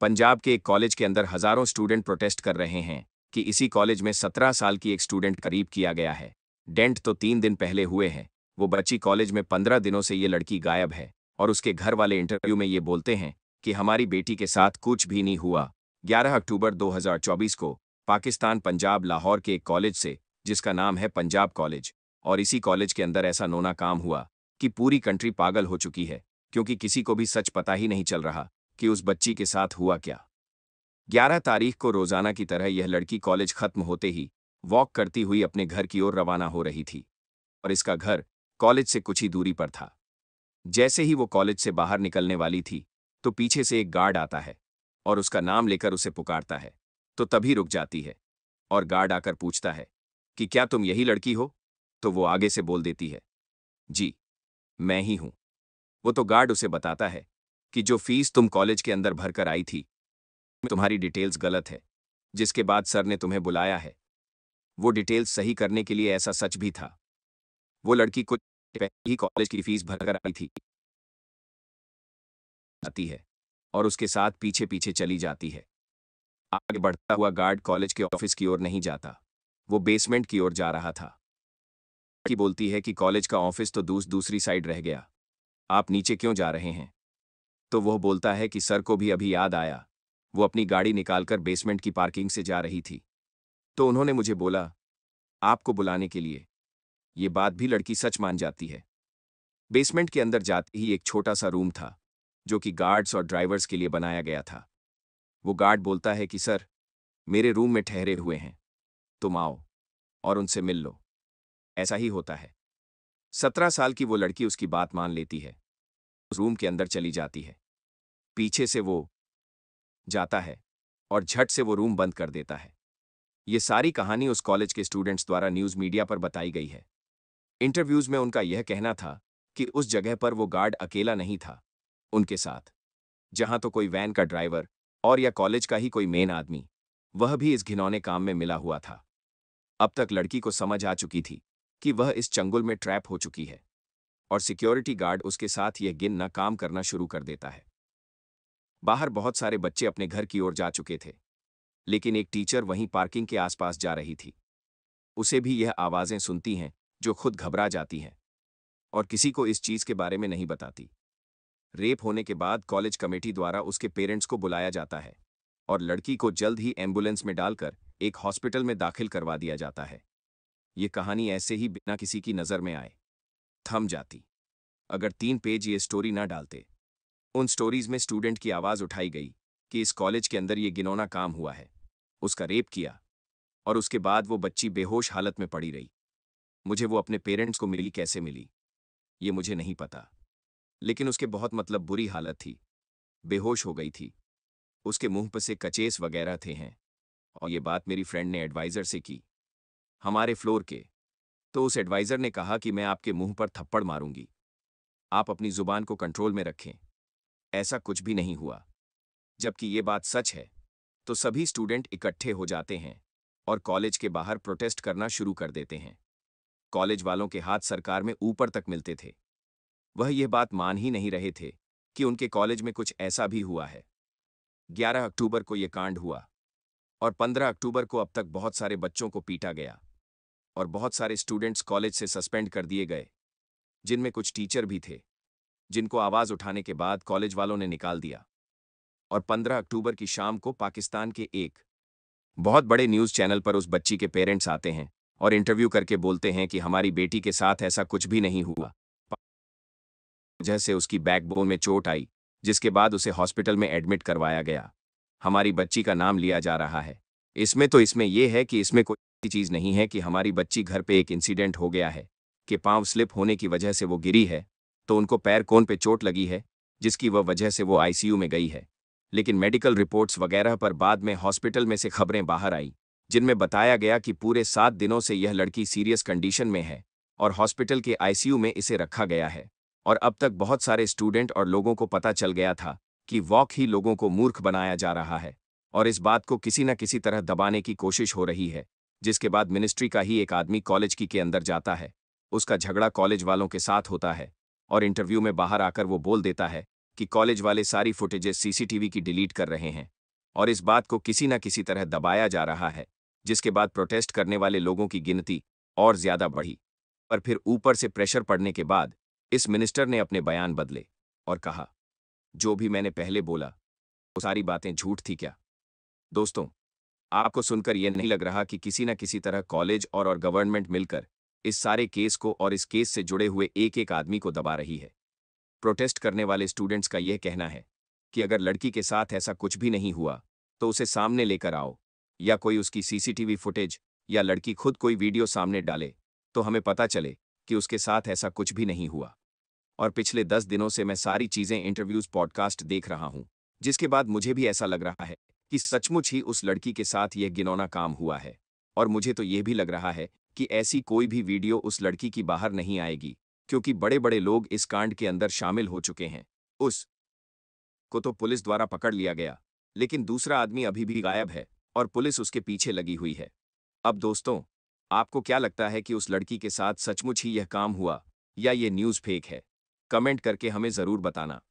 पंजाब के एक कॉलेज के अंदर हजारों स्टूडेंट प्रोटेस्ट कर रहे हैं कि इसी कॉलेज में सत्रह साल की एक स्टूडेंट करीब किया गया है डेंट तो तीन दिन पहले हुए हैं वो बच्ची कॉलेज में पंद्रह दिनों से ये लड़की गायब है और उसके घर वाले इंटरव्यू में ये बोलते हैं कि हमारी बेटी के साथ कुछ भी नहीं हुआ 11 अक्टूबर 2024 को पाकिस्तान पंजाब लाहौर के एक कॉलेज से जिसका नाम है पंजाब कॉलेज और इसी कॉलेज के अंदर ऐसा नोना काम हुआ कि पूरी कंट्री पागल हो चुकी है क्योंकि किसी को भी सच पता ही नहीं चल रहा कि उस बच्ची के साथ हुआ क्या 11 तारीख को रोजाना की तरह यह लड़की कॉलेज खत्म होते ही वॉक करती हुई अपने घर की ओर रवाना हो रही थी और इसका घर कॉलेज से कुछ ही दूरी पर था जैसे ही वो कॉलेज से बाहर निकलने वाली थी तो पीछे से एक गार्ड आता है और उसका नाम लेकर उसे पुकारता है तो तभी रुक जाती है और गार्ड आकर पूछता है कि क्या तुम यही लड़की हो तो वो आगे से बोल देती है जी मैं ही हूं वो तो गार्ड उसे बताता है कि जो फीस तुम कॉलेज के अंदर भरकर आई थी तुम्हारी डिटेल्स गलत है जिसके बाद सर ने तुम्हें बुलाया है वो डिटेल्स सही करने के लिए ऐसा सच भी था वो लड़की कुछ ही कॉलेज की फीस भरकर आई थी आती है और उसके साथ पीछे पीछे चली जाती है आगे बढ़ता हुआ गार्ड कॉलेज के ऑफिस की ओर नहीं जाता वो बेसमेंट की ओर जा रहा था की बोलती है कि कॉलेज का ऑफिस तो दूस दूसरी साइड रह गया आप नीचे क्यों जा रहे हैं तो वह बोलता है कि सर को भी अभी याद आया वो अपनी गाड़ी निकालकर बेसमेंट की पार्किंग से जा रही थी तो उन्होंने मुझे बोला आपको बुलाने के लिए ये बात भी लड़की सच मान जाती है बेसमेंट के अंदर जाते ही एक छोटा सा रूम था जो कि गार्ड्स और ड्राइवर्स के लिए बनाया गया था वो गार्ड बोलता है कि सर मेरे रूम में ठहरे हुए हैं तुम आओ और उनसे मिल लो ऐसा ही होता है सत्रह साल की वो लड़की उसकी बात मान लेती है रूम के अंदर चली जाती है पीछे से वो जाता है और झट से वो रूम बंद कर देता है ये सारी कहानी उस कॉलेज के स्टूडेंट्स द्वारा न्यूज़ मीडिया पर बताई गई है इंटरव्यूज़ में उनका यह कहना था कि उस जगह पर वो गार्ड अकेला नहीं था उनके साथ जहां तो कोई वैन का ड्राइवर और या कॉलेज का ही कोई मेन आदमी वह भी इस घिनौने काम में मिला हुआ था अब तक लड़की को समझ आ चुकी थी कि वह इस चंगुल में ट्रैप हो चुकी है और सिक्योरिटी गार्ड उसके साथ यह गिनना काम करना शुरू कर देता है बाहर बहुत सारे बच्चे अपने घर की ओर जा चुके थे लेकिन एक टीचर वहीं पार्किंग के आसपास जा रही थी उसे भी यह आवाज़ें सुनती हैं जो खुद घबरा जाती हैं और किसी को इस चीज़ के बारे में नहीं बताती रेप होने के बाद कॉलेज कमेटी द्वारा उसके पेरेंट्स को बुलाया जाता है और लड़की को जल्द ही एम्बुलेंस में डालकर एक हॉस्पिटल में दाखिल करवा दिया जाता है ये कहानी ऐसे ही बिना किसी की नज़र में आए थम जाती अगर तीन पेज ये स्टोरी ना डालते उन स्टोरीज में स्टूडेंट की आवाज़ उठाई गई कि इस कॉलेज के अंदर ये गिनौना काम हुआ है उसका रेप किया और उसके बाद वो बच्ची बेहोश हालत में पड़ी रही मुझे वो अपने पेरेंट्स को मिली कैसे मिली ये मुझे नहीं पता लेकिन उसके बहुत मतलब बुरी हालत थी बेहोश हो गई थी उसके मुंह पर से कचेस वगैरह थे हैं और ये बात मेरी फ्रेंड ने एडवाइज़र से की हमारे फ्लोर के तो उस एडवाइज़र ने कहा कि मैं आपके मुंह पर थप्पड़ मारूंगी आप अपनी जुबान को कंट्रोल में रखें ऐसा कुछ भी नहीं हुआ जबकि ये बात सच है तो सभी स्टूडेंट इकट्ठे हो जाते हैं और कॉलेज के बाहर प्रोटेस्ट करना शुरू कर देते हैं कॉलेज वालों के हाथ सरकार में ऊपर तक मिलते थे वह यह बात मान ही नहीं रहे थे कि उनके कॉलेज में कुछ ऐसा भी हुआ है 11 अक्टूबर को यह कांड हुआ और 15 अक्टूबर को अब तक बहुत सारे बच्चों को पीटा गया और बहुत सारे स्टूडेंट्स कॉलेज से सस्पेंड कर दिए गए जिनमें कुछ टीचर भी थे जिनको आवाज़ उठाने के बाद कॉलेज वालों ने निकाल दिया और 15 अक्टूबर की शाम को पाकिस्तान के एक बहुत बड़े न्यूज़ चैनल पर उस बच्ची के पेरेंट्स आते हैं और इंटरव्यू करके बोलते हैं कि हमारी बेटी के साथ ऐसा कुछ भी नहीं हुआ वजह से उसकी बैकबोन में चोट आई जिसके बाद उसे हॉस्पिटल में एडमिट करवाया गया हमारी बच्ची का नाम लिया जा रहा है इसमें तो इसमें यह है कि इसमें कोई चीज़ नहीं है कि हमारी बच्ची घर पे एक इंसिडेंट हो गया है कि पांव स्लिप होने की वजह से वो गिरी है तो उनको पैर कोन पे चोट लगी है जिसकी वह वजह से वो आईसीयू में गई है लेकिन मेडिकल रिपोर्ट्स वगैरह पर बाद में हॉस्पिटल में से खबरें बाहर आई जिनमें बताया गया कि पूरे सात दिनों से यह लड़की सीरियस कंडीशन में है और हॉस्पिटल के आईसीयू में इसे रखा गया है और अब तक बहुत सारे स्टूडेंट और लोगों को पता चल गया था कि वॉक ही लोगों को मूर्ख बनाया जा रहा है और इस बात को किसी न किसी तरह दबाने की कोशिश हो रही है जिसके बाद मिनिस्ट्री का ही एक आदमी कॉलेज की के अंदर जाता है उसका झगड़ा कॉलेज वालों के साथ होता है और इंटरव्यू में बाहर आकर वो बोल देता है कि कॉलेज वाले सारी फुटेजेस सीसीटीवी की डिलीट कर रहे हैं और इस बात को किसी न किसी तरह दबाया जा रहा है जिसके बाद प्रोटेस्ट करने वाले लोगों की गिनती और ज्यादा बढ़ी पर फिर ऊपर से प्रेशर पड़ने के बाद इस मिनिस्टर ने अपने बयान बदले और कहा जो भी मैंने पहले बोला वो सारी बातें झूठ थी क्या दोस्तों आपको सुनकर यह नहीं लग रहा कि किसी न किसी तरह कॉलेज और और गवर्नमेंट मिलकर इस सारे केस को और इस केस से जुड़े हुए एक एक आदमी को दबा रही है प्रोटेस्ट करने वाले स्टूडेंट्स का यह कहना है कि अगर लड़की के साथ ऐसा कुछ भी नहीं हुआ तो उसे सामने लेकर आओ या कोई उसकी सीसीटीवी फुटेज या लड़की खुद कोई वीडियो सामने डाले तो हमें पता चले कि उसके साथ ऐसा कुछ भी नहीं हुआ और पिछले दस दिनों से मैं सारी चीज़ें इंटरव्यूज़ पॉडकास्ट देख रहा हूँ जिसके बाद मुझे भी ऐसा लग रहा है कि सचमुच ही उस लड़की के साथ यह गिनौना काम हुआ है और मुझे तो यह भी लग रहा है कि ऐसी कोई भी वीडियो उस लड़की की बाहर नहीं आएगी क्योंकि बड़े बड़े लोग इस कांड के अंदर शामिल हो चुके हैं उस को तो पुलिस द्वारा पकड़ लिया गया लेकिन दूसरा आदमी अभी भी गायब है और पुलिस उसके पीछे लगी हुई है अब दोस्तों आपको क्या लगता है कि उस लड़की के साथ सचमुच ही यह काम हुआ या ये न्यूज़ फेक है कमेंट करके हमें ज़रूर बताना